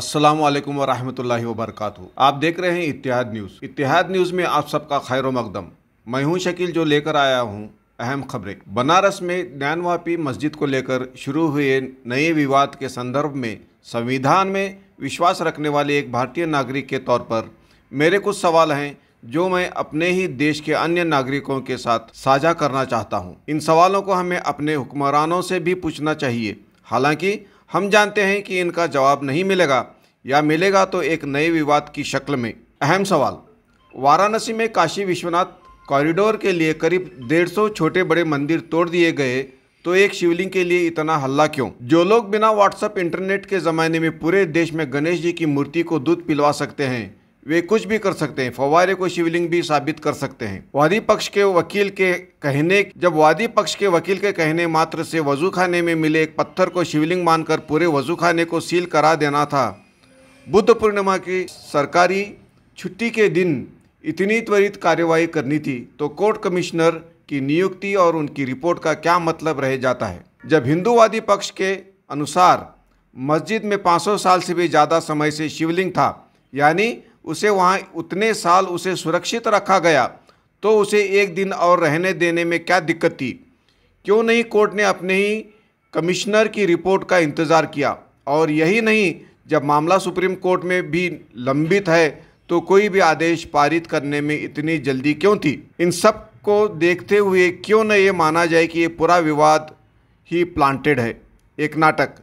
अस्सलाम वालेकुम वरहमतुल्लाहि वबरकातु आप देख रहे हैं इतिहाद न्यूज़ इतिहाद न्यूज़ में आप सबका खैर मकदम मैं हूं शकील जो लेकर आया हूँ अहम खबरें बनारस में ज्ञानवापी मस्जिद को लेकर शुरू हुए नए विवाद के संदर्भ में संविधान में विश्वास रखने वाले एक भारतीय नागरिक के तौर पर मेरे कुछ सवाल हैं जो मैं अपने ही देश के अन्य नागरिकों के साथ साझा करना चाहता हूँ इन सवालों को हमें अपने हुक्मरानों से भी पूछना चाहिए हालांकि हम जानते हैं कि इनका जवाब नहीं मिलेगा या मिलेगा तो एक नए विवाद की शक्ल में अहम सवाल वाराणसी में काशी विश्वनाथ कॉरिडोर के लिए करीब 150 छोटे बड़े मंदिर तोड़ दिए गए तो एक शिवलिंग के लिए इतना हल्ला क्यों जो लोग बिना व्हाट्सएप इंटरनेट के ज़माने में पूरे देश में गणेश जी की मूर्ति को दूध पिलवा सकते हैं वे कुछ भी कर सकते हैं फवारे को शिवलिंग भी साबित कर सकते हैं वादी पक्ष के वकील के कहने जब वादी पक्ष के वकील के कहने मात्र से वजू खाने में मिले एक पत्थर को शिवलिंग मानकर पूरे वजू खाने को सील करा देना था बुद्ध पूर्णिमा की सरकारी छुट्टी के दिन इतनी त्वरित कार्यवाही करनी थी तो कोर्ट कमिश्नर की नियुक्ति और उनकी रिपोर्ट का क्या मतलब रह जाता है जब हिंदूवादी पक्ष के अनुसार मस्जिद में 500 साल से भी ज़्यादा समय से शिवलिंग था यानी उसे वहाँ उतने साल उसे सुरक्षित रखा गया तो उसे एक दिन और रहने देने में क्या दिक्कत थी क्यों नहीं कोर्ट ने अपने ही कमिश्नर की रिपोर्ट का इंतज़ार किया और यही नहीं जब मामला सुप्रीम कोर्ट में भी लंबित है तो कोई भी आदेश पारित करने में इतनी जल्दी क्यों थी इन सब को देखते हुए क्यों न ये माना जाए कि ये पूरा विवाद ही प्लांटेड है एक नाटक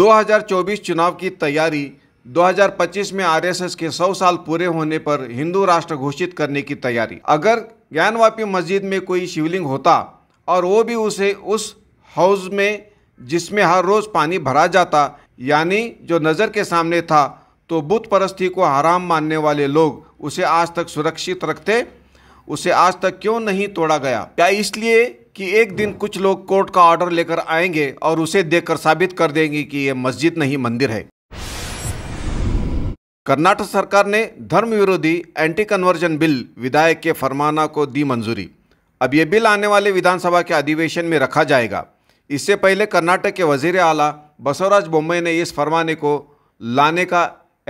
2024 चुनाव की तैयारी 2025 में आरएसएस के 100 साल पूरे होने पर हिंदू राष्ट्र घोषित करने की तैयारी अगर ज्ञानवापी मस्जिद में कोई शिवलिंग होता और वो भी उसे उस हाउस में जिसमें हर रोज़ पानी भरा जाता यानी जो नज़र के सामने था तो बुत परस्ती को हराम मानने वाले लोग उसे आज तक सुरक्षित रखते उसे आज तक क्यों नहीं तोड़ा गया क्या इसलिए कि एक दिन कुछ लोग कोर्ट का ऑर्डर लेकर आएंगे और उसे देखकर साबित कर देंगे कि ये मस्जिद नहीं मंदिर है कर्नाटक सरकार ने धर्म विरोधी एंटी कन्वर्जन बिल विधायक के फरमाना को दी मंजूरी अब ये बिल आने वाले विधानसभा के अधिवेशन में रखा जाएगा इससे पहले कर्नाटक के वजीर आला बसवराज बोम्बई ने इस फरमाने को लाने का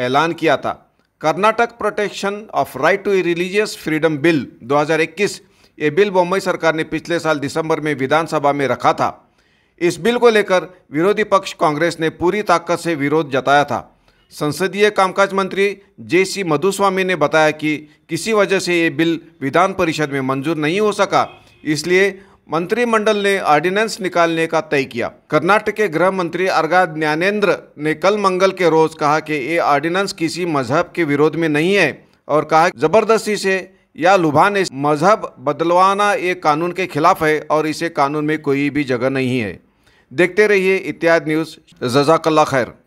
ऐलान किया था Karnataka protection of right to religious freedom bill 2021 ये बिल बम्बई सरकार ने पिछले साल दिसंबर में विधानसभा में रखा था इस बिल को लेकर विरोधी पक्ष कांग्रेस ने पूरी ताकत से विरोध जताया था संसदीय कामकाज मंत्री जे सी मधुस्वामी ने बताया कि किसी वजह से ये बिल विधान परिषद में मंजूर नहीं हो सका इसलिए मंत्रिमंडल ने ऑर्डिनेंस निकालने का तय किया कर्नाटक के गृह मंत्री अर्गा ज्ञानेन्द्र ने कल मंगल के रोज कहा कि ये ऑर्डिनेंस किसी मजहब के विरोध में नहीं है और कहा जबरदस्ती से या लुभाने मजहब बदलवाना ये कानून के खिलाफ है और इसे कानून में कोई भी जगह नहीं है देखते रहिए इत्यादि न्यूज़ जजाकल्ला खैर